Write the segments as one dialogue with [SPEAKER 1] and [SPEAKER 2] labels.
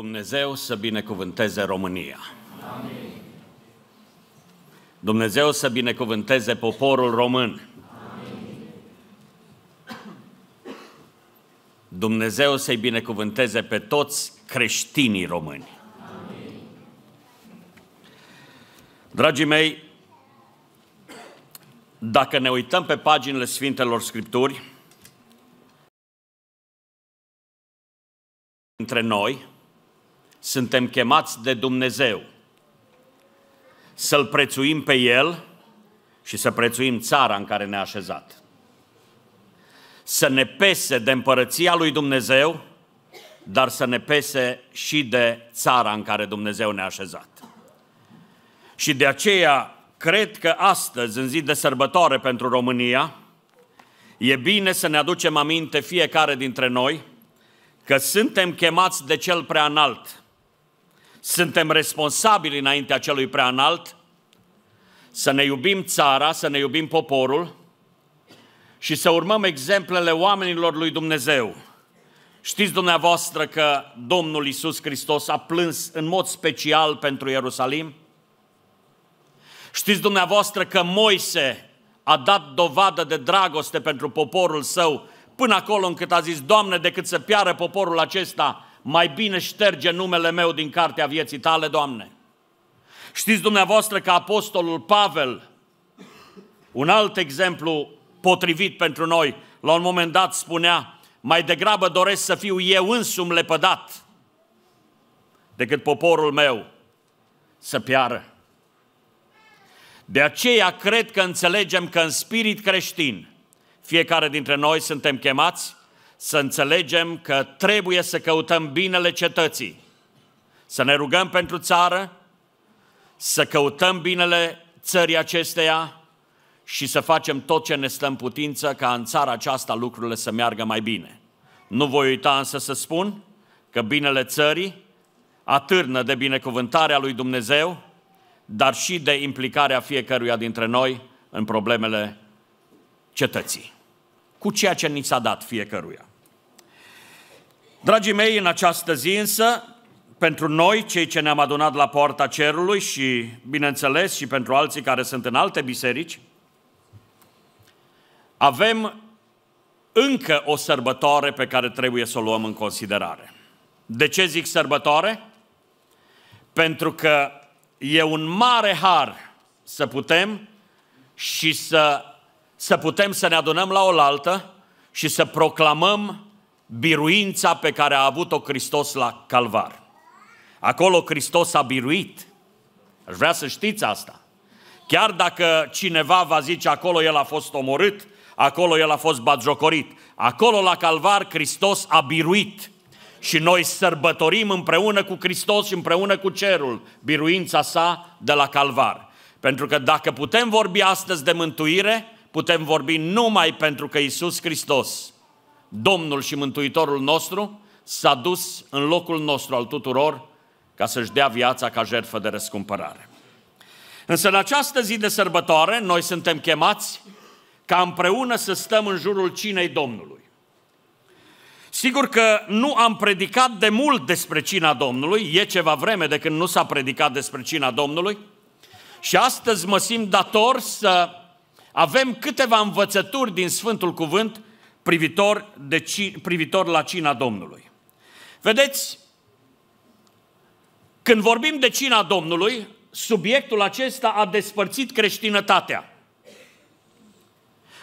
[SPEAKER 1] Dumnezeu să binecuvânteze România. Amin. Dumnezeu să binecuvânteze poporul român. Amin. Dumnezeu să-i binecuvânteze pe toți creștinii români. Amin. Dragii mei, dacă ne uităm pe paginile Sfintelor Scripturi, între noi, suntem chemați de Dumnezeu să-L prețuim pe El și să prețuim țara în care ne-a așezat. Să ne pese de împărăția lui Dumnezeu, dar să ne pese și de țara în care Dumnezeu ne-a așezat. Și de aceea cred că astăzi, în zi de sărbătoare pentru România, e bine să ne aducem aminte fiecare dintre noi că suntem chemați de Cel Preanalt, suntem responsabili înaintea celui prea înalt să ne iubim țara, să ne iubim poporul și să urmăm exemplele oamenilor lui Dumnezeu. Știți dumneavoastră că Domnul Isus Hristos a plâns în mod special pentru Ierusalim? Știți dumneavoastră că Moise a dat dovadă de dragoste pentru poporul său până acolo încât a zis, Doamne, decât să piară poporul acesta, mai bine șterge numele meu din cartea vieții tale, Doamne. Știți dumneavoastră că Apostolul Pavel, un alt exemplu potrivit pentru noi, la un moment dat spunea, mai degrabă doresc să fiu eu însumi lepădat decât poporul meu să piară. De aceea cred că înțelegem că în spirit creștin fiecare dintre noi suntem chemați să înțelegem că trebuie să căutăm binele cetății, să ne rugăm pentru țară, să căutăm binele țării acesteia și să facem tot ce ne stăm putință ca în țara aceasta lucrurile să meargă mai bine. Nu voi uita însă să spun că binele țării atârnă de binecuvântarea lui Dumnezeu, dar și de implicarea fiecăruia dintre noi în problemele cetății, cu ceea ce ni s-a dat fiecăruia. Dragii mei, în această zi însă, pentru noi, cei ce ne-am adunat la poarta cerului și, bineînțeles, și pentru alții care sunt în alte biserici, avem încă o sărbătoare pe care trebuie să o luăm în considerare. De ce zic sărbătoare? Pentru că e un mare har să putem și să, să putem să ne adunăm la oaltă și să proclamăm biruința pe care a avut-o Hristos la Calvar. Acolo Hristos a biruit. Aș vrea să știți asta. Chiar dacă cineva va zice acolo el a fost omorât, acolo el a fost batjocorit, acolo la Calvar Hristos a biruit. Și noi sărbătorim împreună cu Hristos și împreună cu cerul biruința sa de la Calvar. Pentru că dacă putem vorbi astăzi de mântuire, putem vorbi numai pentru că Isus Hristos Domnul și Mântuitorul nostru, s-a dus în locul nostru al tuturor ca să-și dea viața ca jertfă de răscumpărare. Însă în această zi de sărbătoare, noi suntem chemați ca împreună să stăm în jurul cinei Domnului. Sigur că nu am predicat de mult despre cina Domnului, e ceva vreme de când nu s-a predicat despre cina Domnului, și astăzi mă simt dator să avem câteva învățături din Sfântul Cuvânt privitor, de, privitor la cina Domnului. Vedeți, când vorbim de cina Domnului, subiectul acesta a despărțit creștinătatea.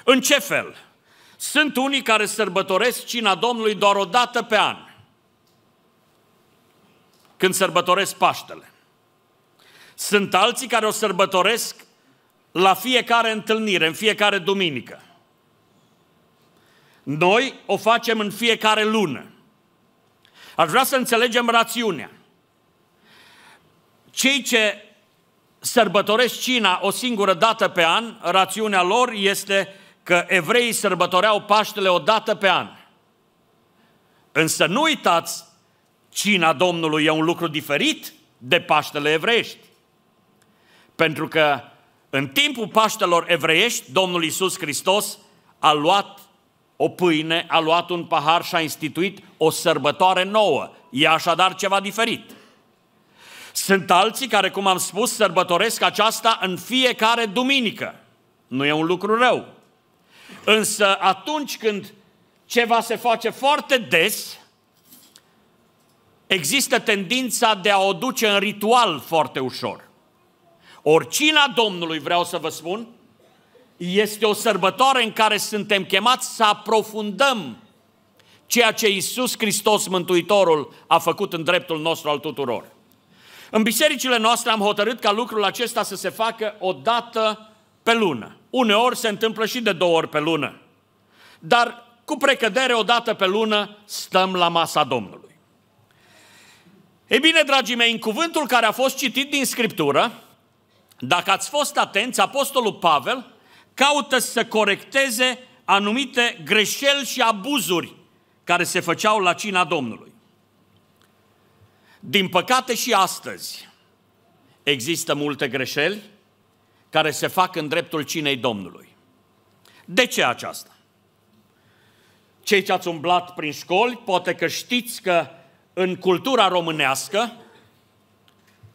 [SPEAKER 1] În ce fel? Sunt unii care sărbătoresc cina Domnului doar o dată pe an, când sărbătoresc Paștele. Sunt alții care o sărbătoresc la fiecare întâlnire, în fiecare duminică. Noi o facem în fiecare lună. Aș vrea să înțelegem rațiunea. Cei ce sărbătoresc cina o singură dată pe an, rațiunea lor este că evreii sărbătoreau Paștele o dată pe an. Însă nu uitați, cina Domnului e un lucru diferit de Paștele evreiești. Pentru că în timpul Paștelor evreiești, Domnul Isus Hristos a luat o pâine, a luat un pahar și a instituit o sărbătoare nouă. E așadar ceva diferit. Sunt alții care, cum am spus, sărbătoresc aceasta în fiecare duminică. Nu e un lucru rău. Însă atunci când ceva se face foarte des, există tendința de a o duce în ritual foarte ușor. Oricina Domnului, vreau să vă spun, este o sărbătoare în care suntem chemați să aprofundăm ceea ce Iisus Hristos Mântuitorul a făcut în dreptul nostru al tuturor. În bisericile noastre am hotărât ca lucrul acesta să se facă o dată pe lună. Uneori se întâmplă și de două ori pe lună. Dar cu precădere o dată pe lună stăm la masa Domnului. Ei bine, dragii mei, în cuvântul care a fost citit din Scriptură, dacă ați fost atenți, Apostolul Pavel caută să corecteze anumite greșeli și abuzuri care se făceau la cina Domnului. Din păcate și astăzi există multe greșeli care se fac în dreptul cinei Domnului. De ce aceasta? Cei ce ați umblat prin școli, poate că știți că în cultura românească,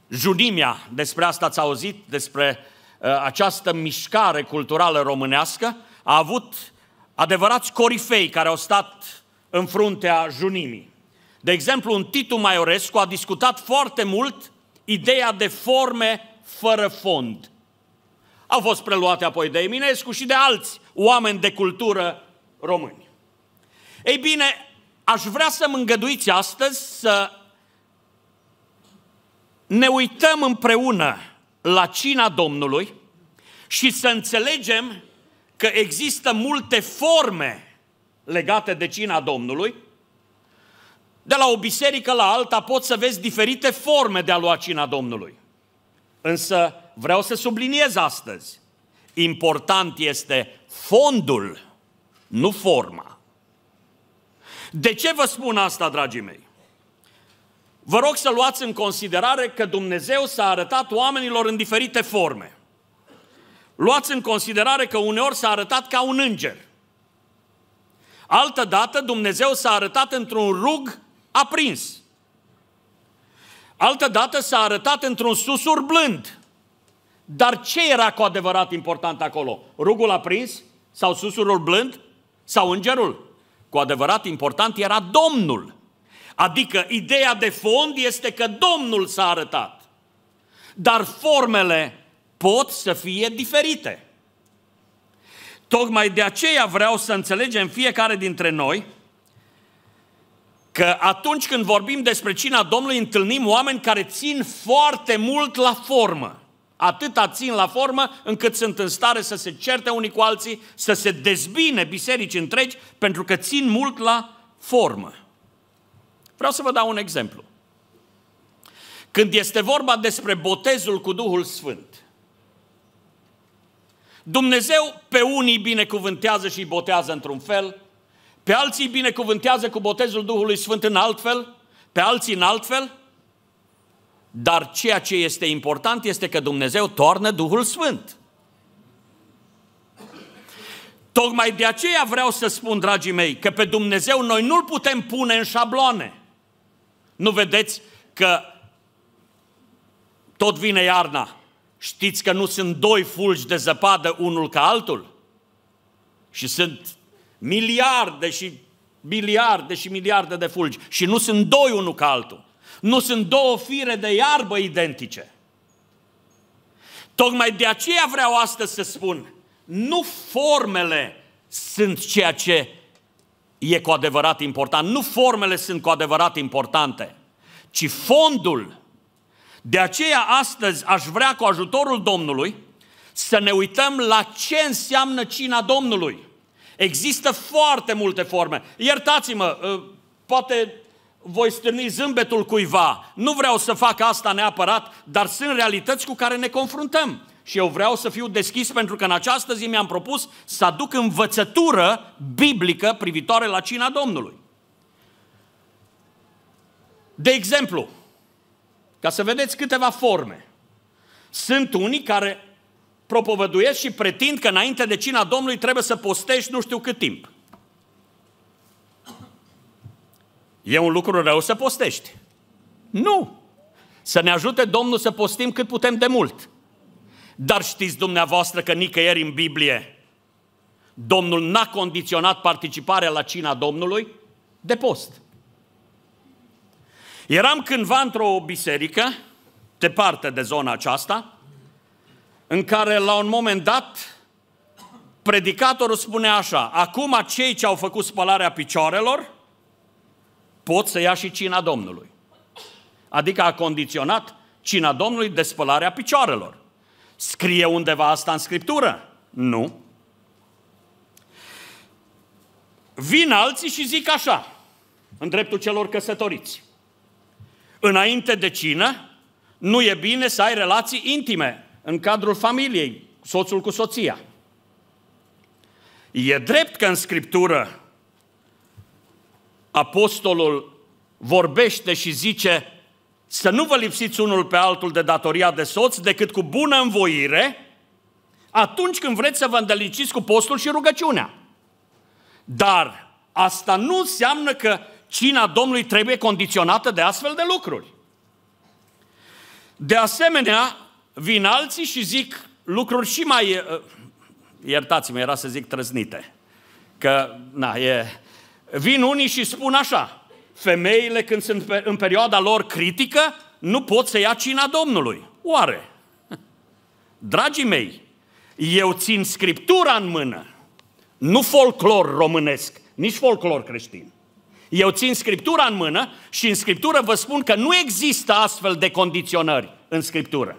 [SPEAKER 1] junimea, despre asta ați auzit, despre Uh, această mișcare culturală românească a avut adevărați corifei care au stat în fruntea junimii. De exemplu, un Titu Maiorescu a discutat foarte mult ideea de forme fără fond. Au fost preluate apoi de Eminescu și de alți oameni de cultură români. Ei bine, aș vrea să-mi îngăduiți astăzi să ne uităm împreună la cina Domnului și să înțelegem că există multe forme legate de cina Domnului. De la o biserică la alta poți să vezi diferite forme de a lua cina Domnului. Însă vreau să subliniez astăzi. Important este fondul, nu forma. De ce vă spun asta, dragii mei? Vă rog să luați în considerare că Dumnezeu s-a arătat oamenilor în diferite forme. Luați în considerare că uneori s-a arătat ca un înger. Altă dată Dumnezeu s-a arătat într-un rug aprins. Altă dată s-a arătat într-un susur blând. Dar ce era cu adevărat important acolo? Rugul aprins? Sau susurul blând? Sau îngerul? Cu adevărat important era Domnul. Adică ideea de fond este că Domnul s-a arătat. Dar formele pot să fie diferite. Tocmai de aceea vreau să înțelegem fiecare dintre noi că atunci când vorbim despre cina Domnului, întâlnim oameni care țin foarte mult la formă. Atâta țin la formă încât sunt în stare să se certe unii cu alții, să se dezbine biserici întregi pentru că țin mult la formă. Vreau să vă dau un exemplu. Când este vorba despre botezul cu Duhul Sfânt, Dumnezeu pe unii binecuvântează și îi botează într-un fel, pe alții îi binecuvântează cu botezul Duhului Sfânt în alt fel, pe alții în alt fel, dar ceea ce este important este că Dumnezeu toarnă Duhul Sfânt. Tocmai de aceea vreau să spun, dragii mei, că pe Dumnezeu noi nu-L putem pune în șabloane. Nu vedeți că tot vine iarna. Știți că nu sunt doi fulgi de zăpadă unul ca altul? Și sunt miliarde și miliarde și miliarde de fulgi. Și nu sunt doi unul ca altul. Nu sunt două fire de iarbă identice. Tocmai de aceea vreau astăzi să spun, nu formele sunt ceea ce e cu adevărat important. Nu formele sunt cu adevărat importante, ci fondul. De aceea astăzi aș vrea cu ajutorul Domnului să ne uităm la ce înseamnă cina Domnului. Există foarte multe forme. Iertați-mă, uh, poate voi stârni zâmbetul cuiva. Nu vreau să fac asta neapărat, dar sunt realități cu care ne confruntăm și eu vreau să fiu deschis pentru că în această zi mi-am propus să aduc învățătură biblică privitoare la cina Domnului. De exemplu, ca să vedeți câteva forme, sunt unii care propovăduiesc și pretind că înainte de cina Domnului trebuie să postești nu știu cât timp. E un lucru rău să postești. Nu! Să ne ajute Domnul să postim cât putem de mult. Dar știți dumneavoastră că nicăieri în Biblie Domnul n-a condiționat participarea la cina Domnului de post. Eram cândva într-o biserică, departe de zona aceasta, în care la un moment dat predicatorul spune așa, acum cei ce au făcut spălarea picioarelor pot să ia și cina Domnului. Adică a condiționat cina Domnului de spălarea picioarelor. Scrie undeva asta în Scriptură? Nu. Vin alții și zic așa, în dreptul celor căsătoriți. Înainte de cină, nu e bine să ai relații intime în cadrul familiei, soțul cu soția. E drept că în Scriptură apostolul vorbește și zice să nu vă lipsiți unul pe altul de datoria de soț decât cu bună învoire atunci când vreți să vă îndeliciți cu postul și rugăciunea. Dar asta nu înseamnă că cina Domnului trebuie condiționată de astfel de lucruri. De asemenea, vin alții și zic lucruri și mai, eh, iertați-mă, era să zic trăznite, că, na, e, vin unii și spun așa, femeile când sunt în perioada lor critică, nu pot să ia cina Domnului. Oare? Dragii mei, eu țin Scriptura în mână, nu folclor românesc, nici folclor creștin. Eu țin Scriptura în mână și în Scriptură vă spun că nu există astfel de condiționări în Scriptură.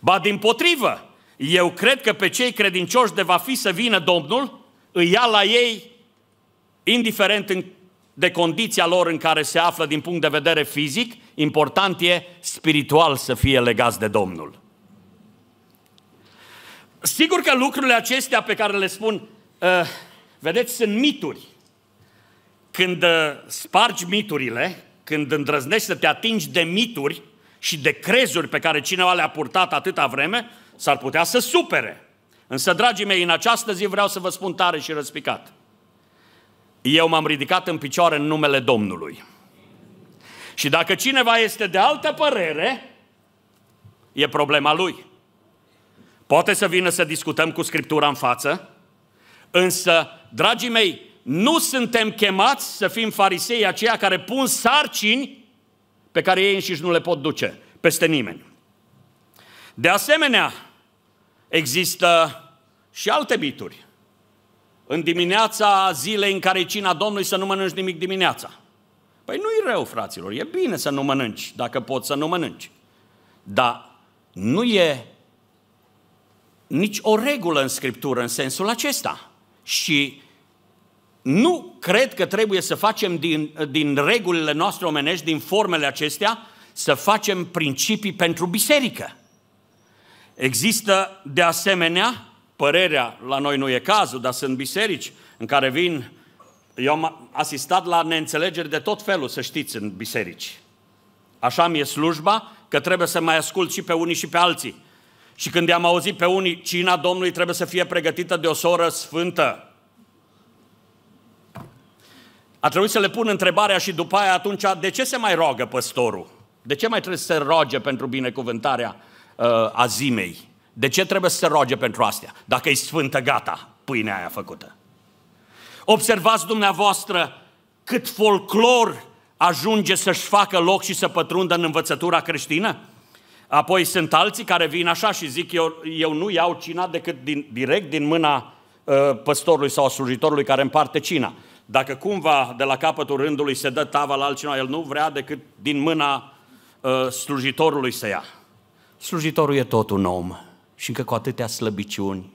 [SPEAKER 1] Ba din potrivă, eu cred că pe cei credincioși de va fi să vină Domnul, îi ia la ei, indiferent în de condiția lor în care se află din punct de vedere fizic, important e spiritual să fie legați de Domnul. Sigur că lucrurile acestea pe care le spun, uh, vedeți, sunt mituri. Când uh, spargi miturile, când îndrăznești să te atingi de mituri și de crezuri pe care cineva le-a purtat atâta vreme, s-ar putea să supere. Însă, dragii mei, în această zi vreau să vă spun tare și răspicat – eu m-am ridicat în picioare în numele Domnului. Și dacă cineva este de altă părere, e problema lui. Poate să vină să discutăm cu Scriptura în față, însă, dragii mei, nu suntem chemați să fim farisei aceia care pun sarcini pe care ei înșiși nu le pot duce peste nimeni. De asemenea, există și alte mituri în dimineața zilei în care cina Domnului să nu mănânci nimic dimineața. Păi nu-i rău, fraților, e bine să nu mănânci, dacă poți să nu mănânci. Dar nu e nici o regulă în Scriptură în sensul acesta. Și nu cred că trebuie să facem din, din regulile noastre omenești, din formele acestea, să facem principii pentru biserică. Există, de asemenea, părerea, la noi nu e cazul, dar sunt biserici în care vin, eu am asistat la neînțelegeri de tot felul, să știți, în biserici. Așa mi e slujba, că trebuie să mai ascult și pe unii și pe alții. Și când i-am auzit pe unii, cina Domnului trebuie să fie pregătită de o soră sfântă. A trebuit să le pun întrebarea și după aia atunci, de ce se mai roagă păstorul? De ce mai trebuie să se roage pentru binecuvântarea uh, azimei? De ce trebuie să se roage pentru astea? Dacă e sfântă, gata, pâinea aia făcută. Observați dumneavoastră cât folclor ajunge să-și facă loc și să pătrundă în învățătura creștină? Apoi sunt alții care vin așa și zic, eu, eu nu iau cina decât din, direct din mâna uh, păstorului sau slujitorului care împarte cina. Dacă cumva de la capătul rândului se dă tava la altcineva, el nu vrea decât din mâna uh, slujitorului să ia. Slujitorul e tot un om și încă cu atâtea slăbiciuni.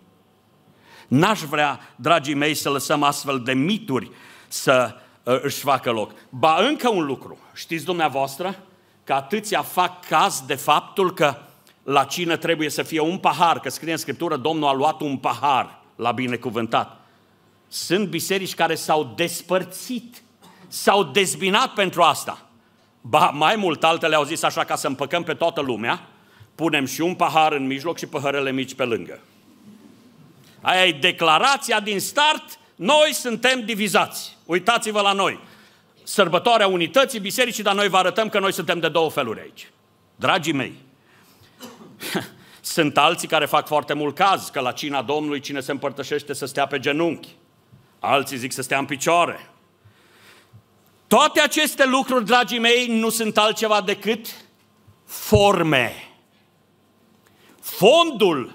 [SPEAKER 1] N-aș vrea, dragii mei, să lăsăm astfel de mituri să ă, își facă loc. Ba încă un lucru, știți dumneavoastră că atâția fac caz de faptul că la cină trebuie să fie un pahar, că scrie în Scriptură, Domnul a luat un pahar, la binecuvântat. Sunt biserici care s-au despărțit, s-au dezbinat pentru asta. Ba, mai mult, altele au zis așa ca să împăcăm pe toată lumea, punem și un pahar în mijloc și paharele mici pe lângă. Aia e declarația din start, noi suntem divizați. Uitați-vă la noi. Sărbătoarea unității bisericii, dar noi vă arătăm că noi suntem de două feluri aici. Dragii mei, sunt alții care fac foarte mult caz că la cina Domnului cine se împărtășește să stea pe genunchi. Alții zic să stea în picioare. Toate aceste lucruri, dragii mei, nu sunt altceva decât forme. Fondul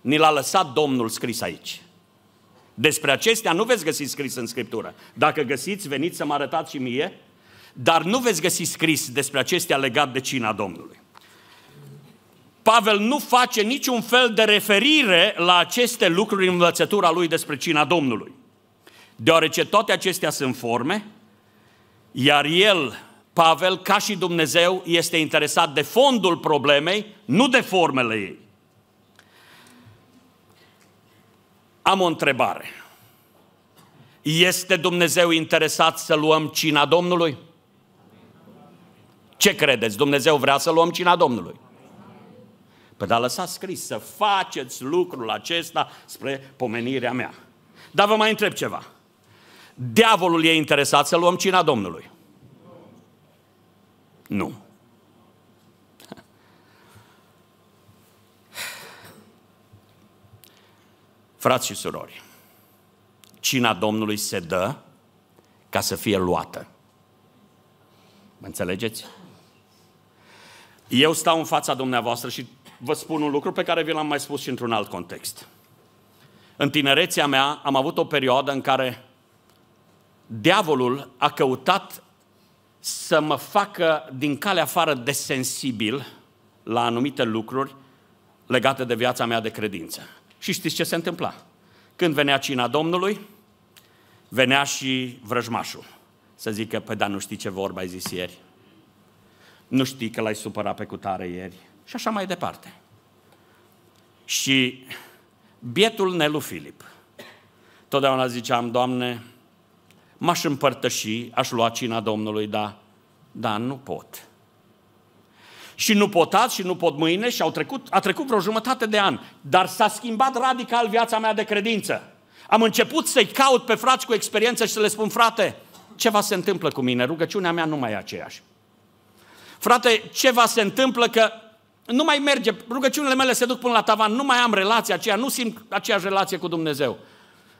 [SPEAKER 1] ni l-a lăsat Domnul scris aici. Despre acestea nu veți găsi scris în Scriptură. Dacă găsiți, veniți să mă arătați și mie, dar nu veți găsi scris despre acestea legat de cina Domnului. Pavel nu face niciun fel de referire la aceste lucruri în învățătura lui despre cina Domnului. Deoarece toate acestea sunt forme, iar el Pavel, ca și Dumnezeu, este interesat de fondul problemei, nu de formele ei. Am o întrebare. Este Dumnezeu interesat să luăm cina Domnului? Ce credeți? Dumnezeu vrea să luăm cina Domnului? Păi dar lăsați scris să faceți lucrul acesta spre pomenirea mea. Dar vă mai întreb ceva. Diavolul e interesat să luăm cina Domnului. Nu. Frați și surori, cina Domnului se dă ca să fie luată. Mă înțelegeți? Eu stau în fața dumneavoastră și vă spun un lucru pe care vi l-am mai spus și într-un alt context. În tinerețea mea am avut o perioadă în care diavolul a căutat să mă facă din calea afară de sensibil la anumite lucruri legate de viața mea de credință. Și știți ce se întâmpla? Când venea cina Domnului, venea și vrăjmașul. Să zică, păi da, nu știi ce vorba ai zis ieri. Nu știi că l-ai supărat pe cutare ieri. Și așa mai departe. Și bietul Nelu Filip. Totdeauna ziceam, Doamne, m-aș împărtăși, aș lua cina Domnului, dar, dar nu pot. Și nu pot azi și nu pot mâine și au trecut, a trecut vreo jumătate de an. Dar s-a schimbat radical viața mea de credință. Am început să-i caut pe frați cu experiență și să le spun, frate, ceva se întâmplă cu mine, rugăciunea mea nu mai e aceeași. Frate, ceva se întâmplă că nu mai merge, rugăciunile mele se duc până la tavan, nu mai am relația aceea, nu simt aceeași relație cu Dumnezeu.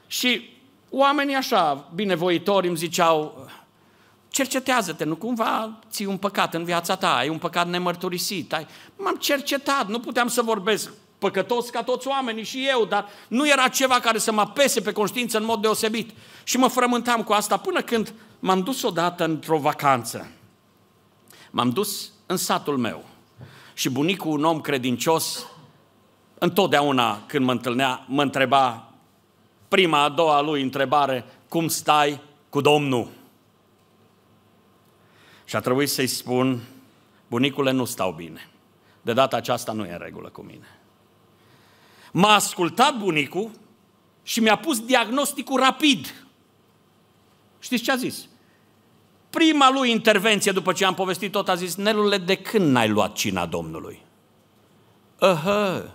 [SPEAKER 1] Și oamenii așa, binevoitori, îmi ziceau, cercetează-te, nu cumva ții un păcat în viața ta, ai un păcat nemărturisit. Ai... M-am cercetat, nu puteam să vorbesc păcătos ca toți oamenii și eu, dar nu era ceva care să mă apese pe conștiință în mod deosebit. Și mă frământam cu asta până când m-am dus odată într-o vacanță. M-am dus în satul meu și bunicul, un om credincios, întotdeauna când mă întâlnea, mă întreba prima, a doua lui întrebare, cum stai cu Domnul? Și a trebuit să-i spun, bunicule, nu stau bine. De data aceasta nu e în regulă cu mine. M-a ascultat bunicul și mi-a pus diagnosticul rapid. Știți ce a zis? Prima lui intervenție, după ce am povestit tot, a zis, Nelule, de când n-ai luat cina Domnului? Aha,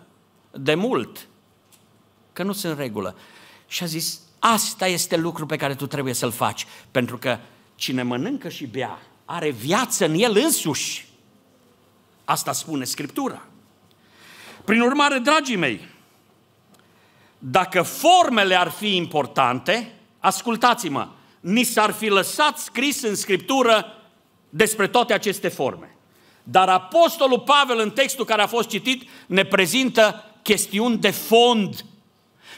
[SPEAKER 1] de mult, că nu sunt în regulă. Și a zis, asta este lucru pe care tu trebuie să-l faci, pentru că cine mănâncă și bea are viață în el însuși. Asta spune Scriptura. Prin urmare, dragii mei, dacă formele ar fi importante, ascultați-mă, ni s-ar fi lăsat scris în Scriptură despre toate aceste forme. Dar Apostolul Pavel, în textul care a fost citit, ne prezintă chestiuni de fond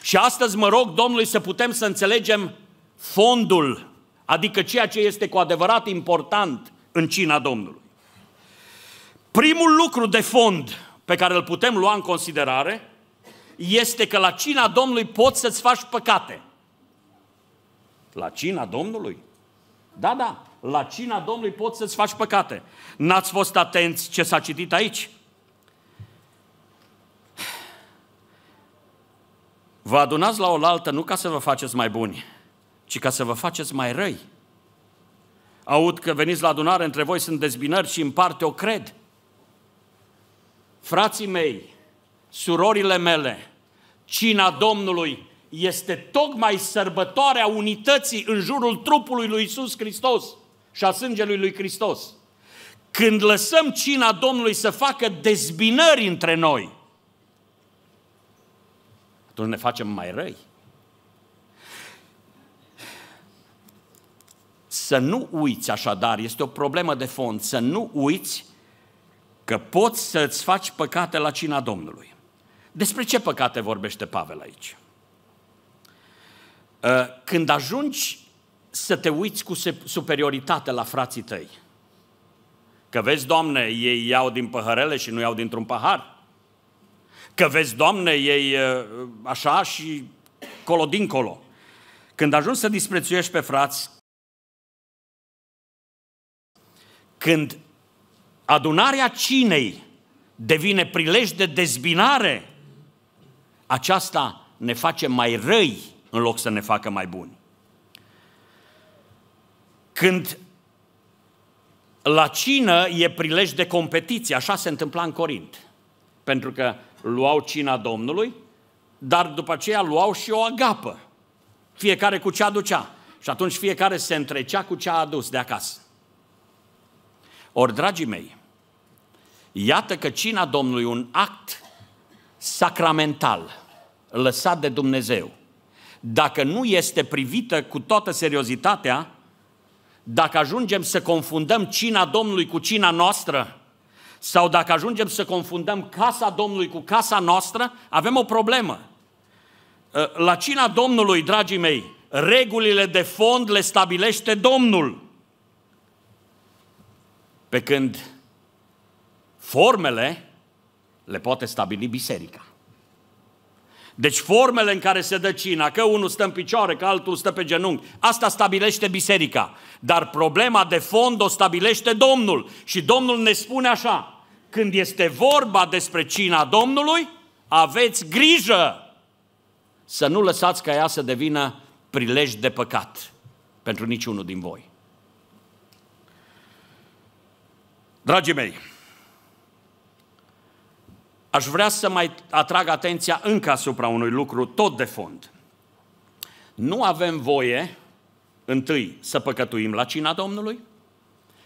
[SPEAKER 1] și astăzi mă rog Domnului să putem să înțelegem fondul, adică ceea ce este cu adevărat important în cina Domnului. Primul lucru de fond pe care îl putem lua în considerare este că la cina Domnului poți să-ți faci păcate. La cina Domnului? Da, da, la cina Domnului poți să-ți faci păcate. N-ați fost atenți ce s-a citit aici? Vă adunați la oaltă nu ca să vă faceți mai buni, ci ca să vă faceți mai răi. Aud că veniți la adunare, între voi sunt dezbinări și în parte o cred. Frații mei, surorile mele, cina Domnului este tocmai sărbătoarea unității în jurul trupului lui Isus Hristos și a sângelui lui Hristos. Când lăsăm cina Domnului să facă dezbinări între noi – atunci ne facem mai răi. Să nu uiți așadar, este o problemă de fond, să nu uiți că poți să-ți faci păcate la cina Domnului. Despre ce păcate vorbește Pavel aici? Ă, când ajungi să te uiți cu superioritate la frații tăi, că vezi, Doamne, ei iau din păhărele și nu iau dintr-un pahar, că vezi, Doamne, ei așa și colo dincolo. Când ajungi să disprețuiești pe frați, când adunarea cinei devine prilej de dezbinare, aceasta ne face mai răi în loc să ne facă mai buni. Când la cină e prilej de competiție, așa se întâmpla în Corint. Pentru că luau cina Domnului, dar după aceea luau și o agapă. Fiecare cu ce aducea. Și atunci fiecare se întrecea cu ce a adus de acasă. Ori, dragii mei, iată că cina Domnului un act sacramental lăsat de Dumnezeu. Dacă nu este privită cu toată seriozitatea, dacă ajungem să confundăm cina Domnului cu cina noastră, sau dacă ajungem să confundăm casa Domnului cu casa noastră, avem o problemă. Ă, la cina Domnului, dragii mei, regulile de fond le stabilește Domnul. Pe când formele le poate stabili biserica. Deci formele în care se dă cina, că unul stă în picioare, că altul stă pe genunchi, asta stabilește biserica. Dar problema de fond o stabilește Domnul. Și Domnul ne spune așa, când este vorba despre cina Domnului, aveți grijă să nu lăsați ca ea să devină prilej de păcat pentru niciunul din voi. Dragii mei, Aș vrea să mai atrag atenția încă asupra unui lucru tot de fond. Nu avem voie, întâi, să păcătuim la cina Domnului,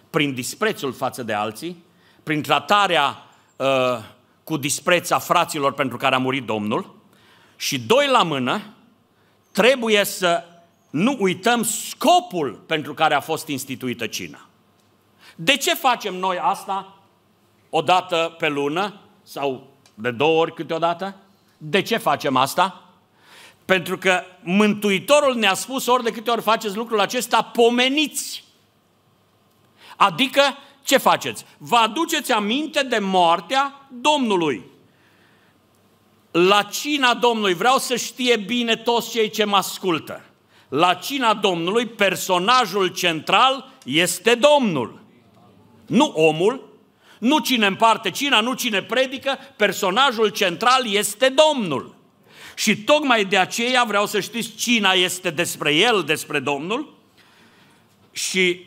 [SPEAKER 1] prin disprețul față de alții, prin tratarea uh, cu dispreț a fraților pentru care a murit Domnul, și doi la mână, trebuie să nu uităm scopul pentru care a fost instituită cina. De ce facem noi asta o dată pe lună sau de două ori câteodată. De ce facem asta? Pentru că Mântuitorul ne-a spus ori de câte ori faceți lucrul acesta, pomeniți. Adică, ce faceți? Vă aduceți aminte de moartea Domnului. La cina Domnului, vreau să știe bine toți cei ce mă ascultă. La cina Domnului, personajul central este Domnul. Nu omul, nu cine împarte cina, nu cine predică, personajul central este Domnul. Și tocmai de aceea vreau să știți cina este despre El, despre Domnul și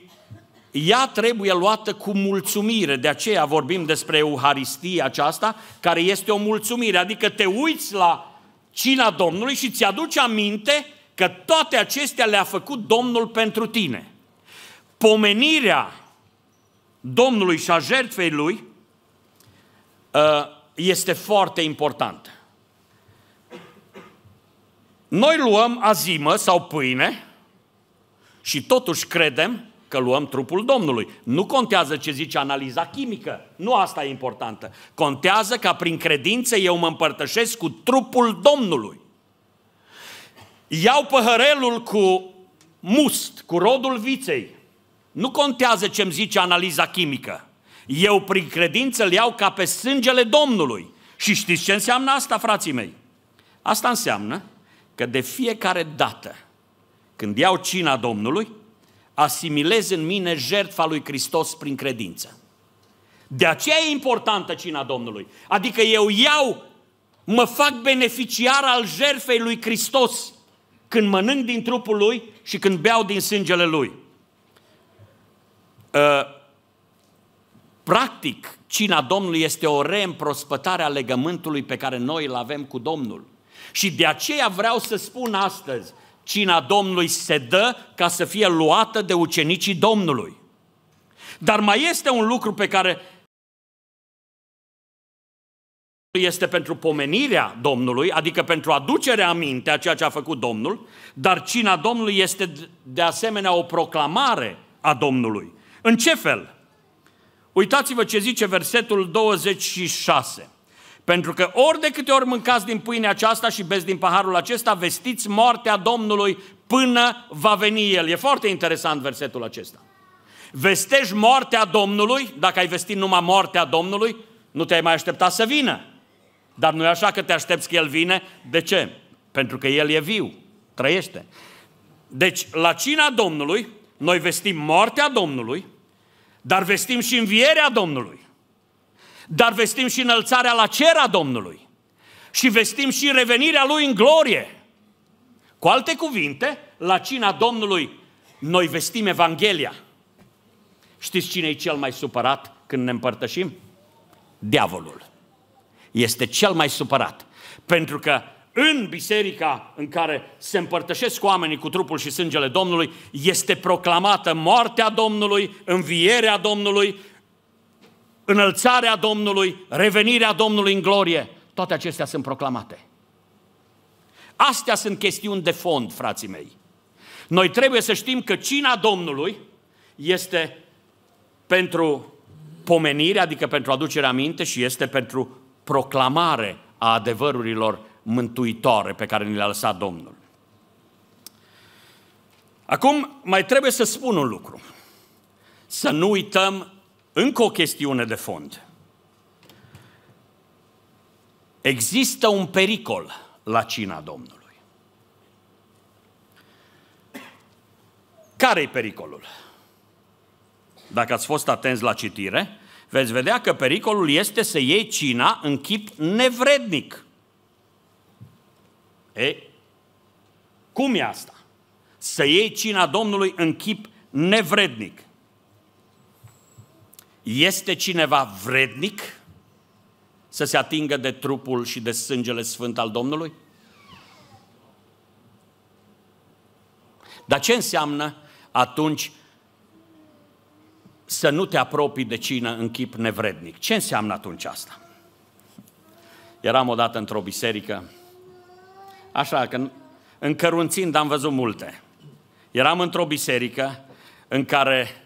[SPEAKER 1] ea trebuie luată cu mulțumire. De aceea vorbim despre Euharistia aceasta, care este o mulțumire. Adică te uiți la cina Domnului și ți-aduci aminte că toate acestea le-a făcut Domnul pentru tine. Pomenirea Domnului și a jertfei lui ă, este foarte important. Noi luăm azimă sau pâine și totuși credem că luăm trupul Domnului. Nu contează ce zice analiza chimică, nu asta e importantă. Contează ca prin credință eu mă împărtășesc cu trupul Domnului. Iau păhărelul cu must, cu rodul viței nu contează ce-mi zice analiza chimică. Eu prin credință le iau ca pe sângele Domnului. Și știți ce înseamnă asta, frații mei? Asta înseamnă că de fiecare dată când iau cina Domnului, asimilez în mine jertfa lui Hristos prin credință. De aceea e importantă cina Domnului. Adică eu iau, mă fac beneficiar al jertfei lui Hristos când mănânc din trupul lui și când beau din sângele lui. Ă, practic, cina Domnului este o reîmprospătare a legământului pe care noi îl avem cu Domnul. Și de aceea vreau să spun astăzi, cina Domnului se dă ca să fie luată de ucenicii Domnului. Dar mai este un lucru pe care este pentru pomenirea Domnului, adică pentru aducerea aminte a ceea ce a făcut Domnul, dar cina Domnului este de asemenea o proclamare a Domnului. În ce fel? Uitați-vă ce zice versetul 26. Pentru că ori de câte ori mâncați din pâinea aceasta și beți din paharul acesta, vestiți moartea Domnului până va veni El. E foarte interesant versetul acesta. Vestești moartea Domnului, dacă ai vestit numai moartea Domnului, nu te-ai mai aștepta să vină. Dar nu e așa că te aștepți că El vine. De ce? Pentru că El e viu, trăiește. Deci, la cina Domnului, noi vestim moartea Domnului, dar vestim și învierea Domnului. Dar vestim și înălțarea la cer a Domnului. Și vestim și revenirea Lui în glorie. Cu alte cuvinte, la cina Domnului noi vestim Evanghelia. Știți cine e cel mai supărat când ne împărtășim? Diavolul. Este cel mai supărat. Pentru că în biserica în care se împărtășesc cu oamenii cu trupul și sângele Domnului, este proclamată moartea Domnului, învierea Domnului, înălțarea Domnului, revenirea Domnului în glorie. Toate acestea sunt proclamate. Astea sunt chestiuni de fond, frații mei. Noi trebuie să știm că cina Domnului este pentru pomenire, adică pentru aducerea minte și este pentru proclamare a adevărurilor mântuitoare pe care ni le-a lăsat Domnul. Acum mai trebuie să spun un lucru. Să nu uităm încă o chestiune de fond. Există un pericol la cina Domnului. care e pericolul? Dacă ați fost atenți la citire, veți vedea că pericolul este să iei cina în chip nevrednic. E? cum e asta? Să iei cina Domnului în chip nevrednic. Este cineva vrednic să se atingă de trupul și de sângele sfânt al Domnului? Dar ce înseamnă atunci să nu te apropii de cină în chip nevrednic? Ce înseamnă atunci asta? Eram odată într-o biserică Așa, că încărunțind am văzut multe. Eram într-o biserică în care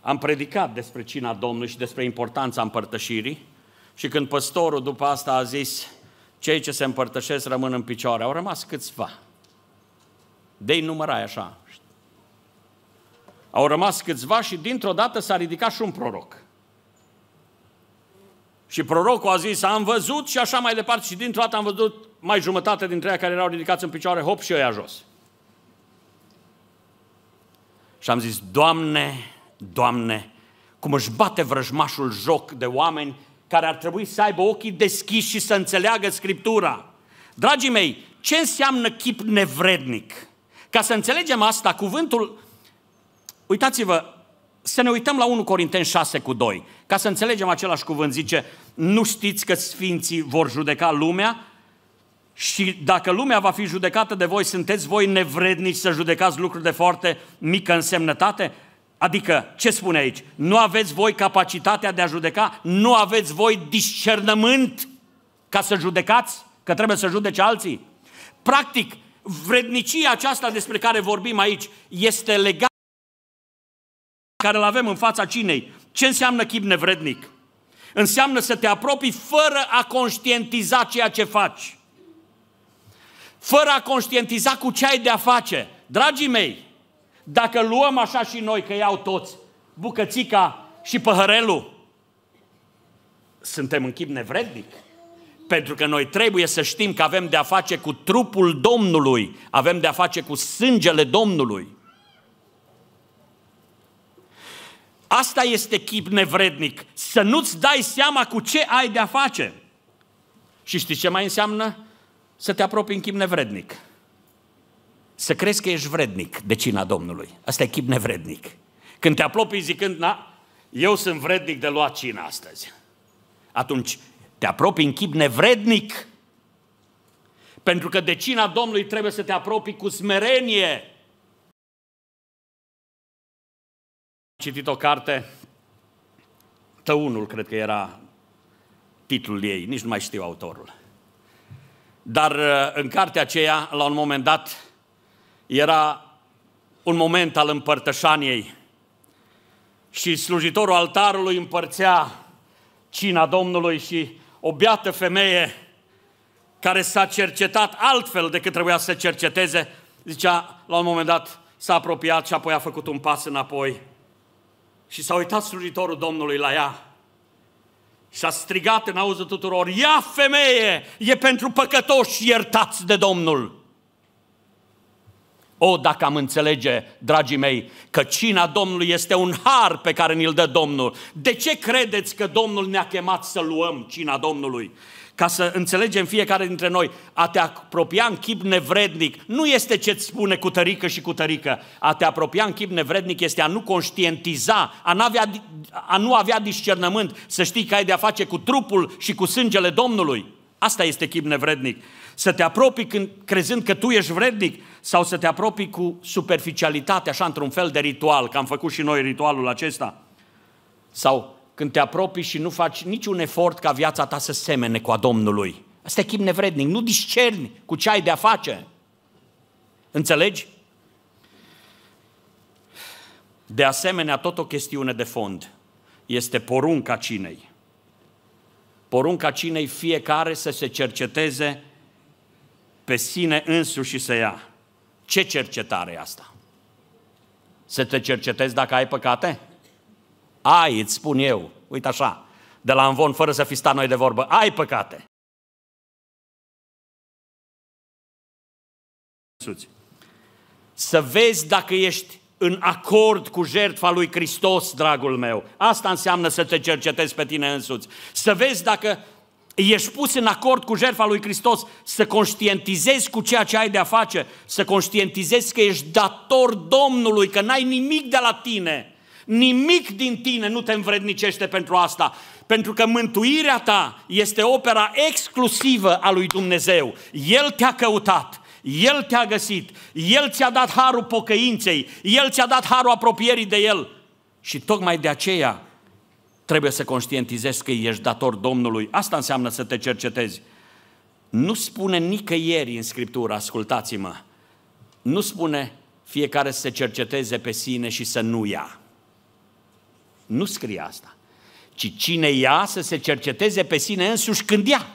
[SPEAKER 1] am predicat despre cina Domnului și despre importanța împărtășirii și când păstorul după asta a zis cei ce se împărtășesc rămân în picioare, au rămas câțiva. de numărai așa. Au rămas câțiva și dintr-o dată s-a ridicat și un proroc. Și prorocul a zis, am văzut și așa mai departe și dintr-o dată am văzut mai jumătate dintre ei care erau ridicați în picioare, hop și ăia jos. Și am zis, Doamne, Doamne, cum își bate vrăjmașul joc de oameni care ar trebui să aibă ochii deschiși și să înțeleagă Scriptura. Dragii mei, ce înseamnă chip nevrednic? Ca să înțelegem asta, cuvântul, uitați-vă, să ne uităm la 1 Corinteni 6 cu 2, ca să înțelegem același cuvânt, zice, nu știți că sfinții vor judeca lumea? Și dacă lumea va fi judecată de voi, sunteți voi nevrednici să judecați lucruri de foarte mică însemnătate? Adică, ce spune aici? Nu aveți voi capacitatea de a judeca? Nu aveți voi discernământ ca să judecați? Că trebuie să judece alții? Practic, vrednicia aceasta despre care vorbim aici este legată care îl avem în fața cinei. Ce înseamnă chip nevrednic? Înseamnă să te apropii fără a conștientiza ceea ce faci. Fără a conștientiza cu ce ai de-a face. Dragii mei, dacă luăm așa și noi, că iau toți, bucățica și păhărelul, suntem în chip nevrednic. Pentru că noi trebuie să știm că avem de-a face cu trupul Domnului, avem de-a face cu sângele Domnului. Asta este chip nevrednic, să nu-ți dai seama cu ce ai de-a face. Și știi ce mai înseamnă? Să te apropii în chip nevrednic. Să crezi că ești vrednic de cina Domnului. Asta e chip nevrednic. Când te apropii zicând, na, eu sunt vrednic de luat cina astăzi. Atunci te apropii în chip nevrednic. Pentru că de cina Domnului trebuie să te apropii cu smerenie citit o carte, Tăunul, cred că era titlul ei, nici nu mai știu autorul. Dar uh, în cartea aceea, la un moment dat, era un moment al împărtășaniei și slujitorul altarului împărțea cina Domnului și o beată femeie care s-a cercetat altfel decât trebuia să se cerceteze, zicea, la un moment dat s-a apropiat și apoi a făcut un pas înapoi și s-a uitat slujitorul Domnului la ea și a strigat în auzul tuturor, Ia femeie, e pentru păcătoși, iertați de Domnul! O, dacă am înțelege, dragii mei, că cina Domnului este un har pe care ni-l dă Domnul. De ce credeți că Domnul ne-a chemat să luăm cina Domnului? ca să înțelegem fiecare dintre noi, a te apropia în chip nevrednic nu este ce îți spune cu tărică și cu tărică. A te apropia în chip nevrednic este a nu conștientiza, a, n-avea, a nu avea discernământ, să știi că ai de-a face cu trupul și cu sângele Domnului. Asta este chip nevrednic. Să te apropii când, crezând că tu ești vrednic sau să te apropii cu superficialitate, așa într-un fel de ritual, că am făcut și noi ritualul acesta. Sau când te apropii și nu faci niciun efort ca viața ta să semene cu a Domnului. Asta e chip nevrednic, nu discerni cu ce ai de-a face. Înțelegi? De asemenea, tot o chestiune de fond este porunca cinei. Porunca cinei fiecare să se cerceteze pe sine însuși și să ia. Ce cercetare e asta? Să te cercetezi dacă ai păcate? Ai, îți spun eu, uite așa, de la învon, fără să fi stat noi de vorbă, ai păcate. Să vezi dacă ești în acord cu jertfa lui Hristos, dragul meu. Asta înseamnă să te cercetezi pe tine însuți. Să vezi dacă ești pus în acord cu jertfa lui Hristos, să conștientizezi cu ceea ce ai de a face, să conștientizezi că ești dator Domnului, că n-ai nimic de la tine – Nimic din tine nu te învrednicește pentru asta, pentru că mântuirea ta este opera exclusivă a lui Dumnezeu. El te-a căutat, El te-a găsit, El ți-a dat harul pocăinței, El ți-a dat harul apropierii de El. Și tocmai de aceea trebuie să conștientizezi că ești dator Domnului. Asta înseamnă să te cercetezi. Nu spune nicăieri în Scriptură, ascultați-mă, nu spune fiecare să se cerceteze pe sine și să nu ia. Nu scrie asta. Ci cine ia să se cerceteze pe sine însuși când ia.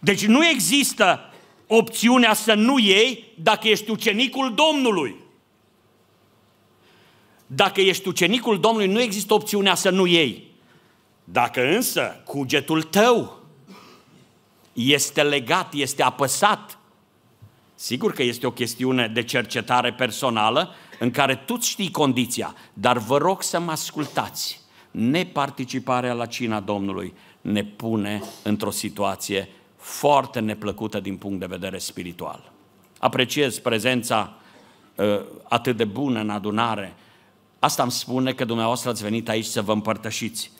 [SPEAKER 1] Deci nu există opțiunea să nu iei dacă ești ucenicul Domnului. Dacă ești ucenicul Domnului, nu există opțiunea să nu iei. Dacă însă cugetul tău este legat, este apăsat, sigur că este o chestiune de cercetare personală, în care tu știi condiția, dar vă rog să mă ascultați. Neparticiparea la cina Domnului ne pune într-o situație foarte neplăcută din punct de vedere spiritual. Apreciez prezența uh, atât de bună în adunare. Asta îmi spune că dumneavoastră ați venit aici să vă împărtășiți.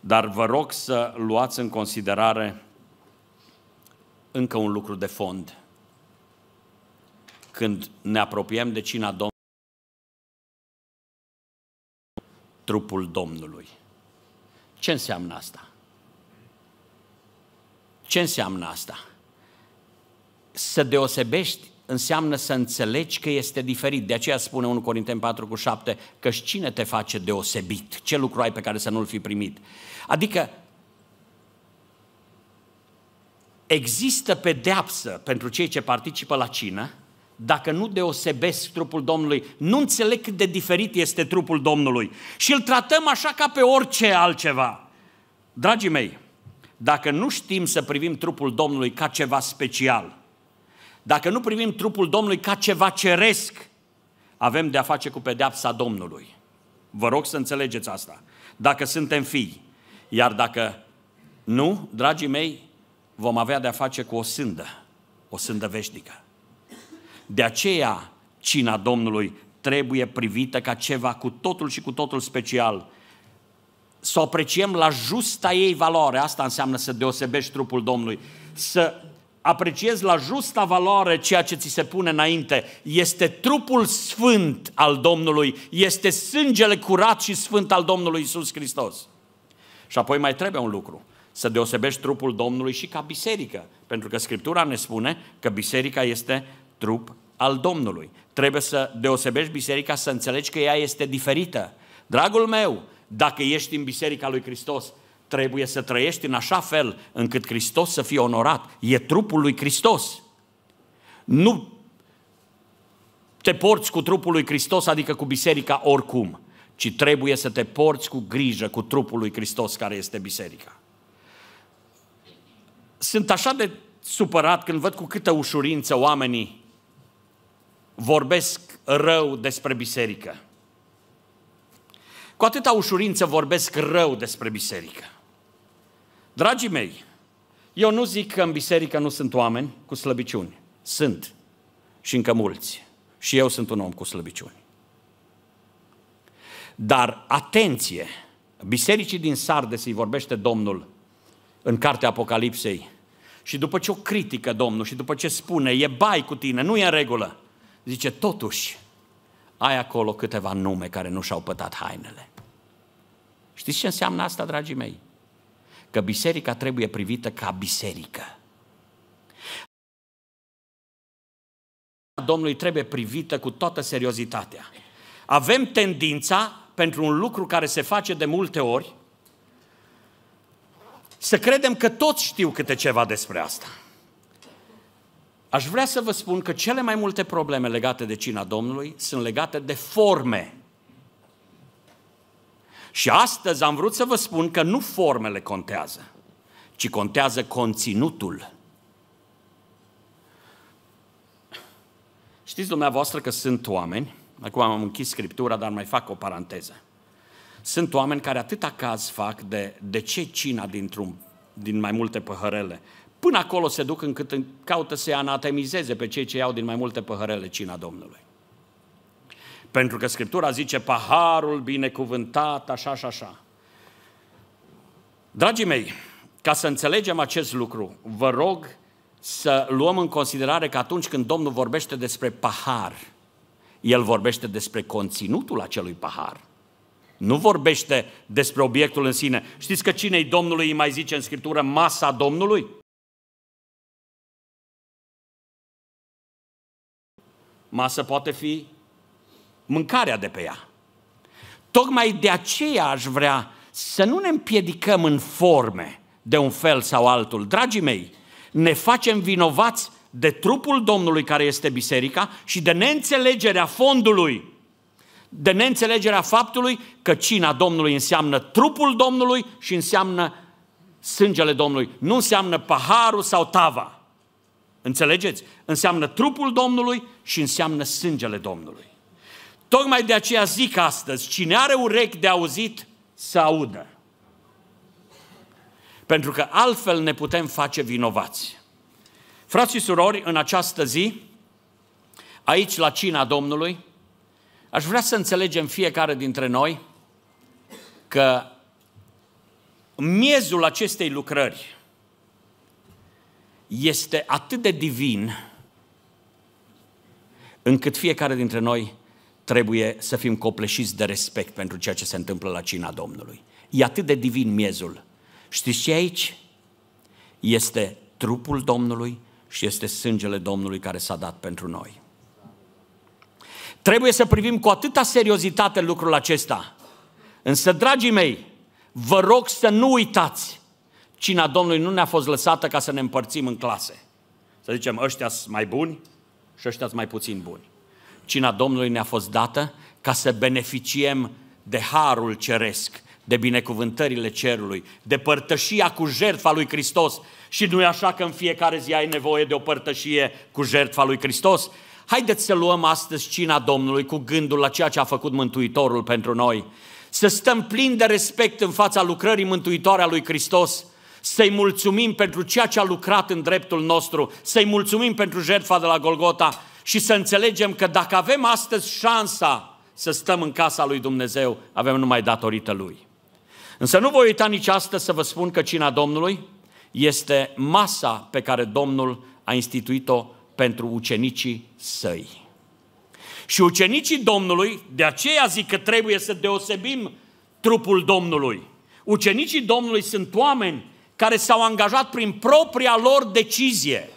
[SPEAKER 1] Dar vă rog să luați în considerare încă un lucru de fond. Când ne apropiem de cina Domnului, trupul Domnului. Ce înseamnă asta? Ce înseamnă asta? Să deosebești înseamnă să înțelegi că este diferit. De aceea spune 1 Corinteni 4 cu 7 că și cine te face deosebit? Ce lucru ai pe care să nu-l fi primit? Adică există pedeapsă pentru cei ce participă la cină, dacă nu deosebesc trupul Domnului, nu înțeleg cât de diferit este trupul Domnului. Și îl tratăm așa ca pe orice altceva. Dragii mei, dacă nu știm să privim trupul Domnului ca ceva special, dacă nu privim trupul Domnului ca ceva ceresc, avem de-a face cu pedeapsa Domnului. Vă rog să înțelegeți asta. Dacă suntem fii, iar dacă nu, dragii mei, vom avea de-a face cu o sândă, o sândă veșnică. De aceea, cina Domnului trebuie privită ca ceva cu totul și cu totul special. Să o apreciem la justa ei valoare, asta înseamnă să deosebești trupul Domnului, să apreciezi la justa valoare ceea ce ți se pune înainte. Este trupul sfânt al Domnului, este sângele curat și sfânt al Domnului Isus Hristos. Și apoi mai trebuie un lucru, să deosebești trupul Domnului și ca biserică, pentru că Scriptura ne spune că biserica este trup al Domnului. Trebuie să deosebești biserica, să înțelegi că ea este diferită. Dragul meu, dacă ești în biserica lui Hristos, trebuie să trăiești în așa fel încât Hristos să fie onorat. E trupul lui Hristos. Nu te porți cu trupul lui Hristos, adică cu biserica oricum, ci trebuie să te porți cu grijă cu trupul lui Hristos care este biserica. Sunt așa de supărat când văd cu câtă ușurință oamenii vorbesc rău despre biserică. Cu atâta ușurință vorbesc rău despre biserică. Dragii mei, eu nu zic că în biserică nu sunt oameni cu slăbiciuni. Sunt. Și încă mulți. Și eu sunt un om cu slăbiciuni. Dar atenție! Bisericii din Sardes îi vorbește Domnul în cartea Apocalipsei. Și după ce o critică Domnul și după ce spune, e bai cu tine, nu e în regulă, Zice, totuși, ai acolo câteva nume care nu și-au pătat hainele. Știți ce înseamnă asta, dragii mei? Că biserica trebuie privită ca biserică. Domnului trebuie privită cu toată seriozitatea. Avem tendința pentru un lucru care se face de multe ori să credem că toți știu câte ceva despre asta. Aș vrea să vă spun că cele mai multe probleme legate de cina Domnului sunt legate de forme. Și astăzi am vrut să vă spun că nu formele contează, ci contează conținutul. Știți dumneavoastră că sunt oameni, acum am închis scriptura, dar mai fac o paranteză. Sunt oameni care atâta caz fac de de ce cina dintr-un, din mai multe păhărele. Până acolo se duc încât caută să anatemizeze pe cei ce iau din mai multe păhărele cina Domnului. Pentru că Scriptura zice paharul binecuvântat, așa și așa. Dragii mei, ca să înțelegem acest lucru, vă rog să luăm în considerare că atunci când Domnul vorbește despre pahar, El vorbește despre conținutul acelui pahar. Nu vorbește despre obiectul în sine. Știți că cine-i Domnului îi mai zice în Scriptură masa Domnului? masă poate fi mâncarea de pe ea. Tocmai de aceea aș vrea să nu ne împiedicăm în forme de un fel sau altul. Dragii mei, ne facem vinovați de trupul Domnului care este biserica și de neînțelegerea fondului, de neînțelegerea faptului că cina Domnului înseamnă trupul Domnului și înseamnă sângele Domnului, nu înseamnă paharul sau tava. Înțelegeți? Înseamnă trupul Domnului și înseamnă sângele Domnului. Tocmai de aceea zic astăzi, cine are urechi de auzit, să audă. Pentru că altfel ne putem face vinovați. Frați și surori, în această zi, aici la cina Domnului, aș vrea să înțelegem fiecare dintre noi că miezul acestei lucrări, este atât de divin încât fiecare dintre noi trebuie să fim copleșiți de respect pentru ceea ce se întâmplă la cina Domnului. E atât de divin miezul. Știți ce aici? Este trupul Domnului și este sângele Domnului care s-a dat pentru noi. Trebuie să privim cu atâta seriozitate lucrul acesta. Însă, dragii mei, vă rog să nu uitați cina Domnului nu ne-a fost lăsată ca să ne împărțim în clase. Să zicem, ăștia sunt mai buni și ăștia sunt mai puțin buni. Cina Domnului ne-a fost dată ca să beneficiem de harul ceresc, de binecuvântările cerului, de părtășia cu jertfa lui Hristos. Și nu e așa că în fiecare zi ai nevoie de o părtășie cu jertfa lui Hristos? Haideți să luăm astăzi cina Domnului cu gândul la ceea ce a făcut Mântuitorul pentru noi. Să stăm plini de respect în fața lucrării mântuitoare a lui Hristos – să-i mulțumim pentru ceea ce a lucrat în dreptul nostru, să-i mulțumim pentru jertfa de la Golgota și să înțelegem că dacă avem astăzi șansa să stăm în casa lui Dumnezeu, avem numai datorită Lui. Însă nu voi uita nici astăzi să vă spun că cina Domnului este masa pe care Domnul a instituit-o pentru ucenicii săi. Și ucenicii Domnului, de aceea zic că trebuie să deosebim trupul Domnului. Ucenicii Domnului sunt oameni care s-au angajat prin propria lor decizie.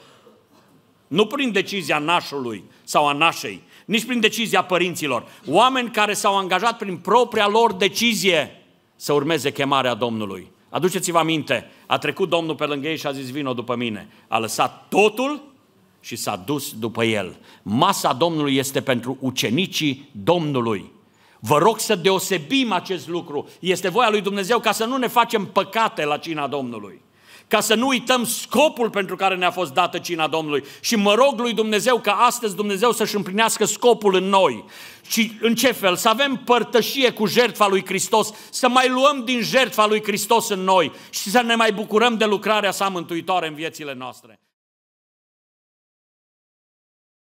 [SPEAKER 1] Nu prin decizia nașului sau a nașei, nici prin decizia părinților. Oameni care s-au angajat prin propria lor decizie să urmeze chemarea Domnului. Aduceți-vă aminte, a trecut Domnul pe lângă ei și a zis, vino după mine. A lăsat totul și s-a dus după el. Masa Domnului este pentru ucenicii Domnului. Vă rog să deosebim acest lucru. Este voia lui Dumnezeu ca să nu ne facem păcate la cina Domnului. Ca să nu uităm scopul pentru care ne-a fost dată cina Domnului. Și mă rog lui Dumnezeu ca astăzi Dumnezeu să-și împlinească scopul în noi. Și în ce fel? Să avem părtășie cu jertfa lui Hristos, să mai luăm din jertfa lui Hristos în noi și să ne mai bucurăm de lucrarea sa mântuitoare în viețile noastre.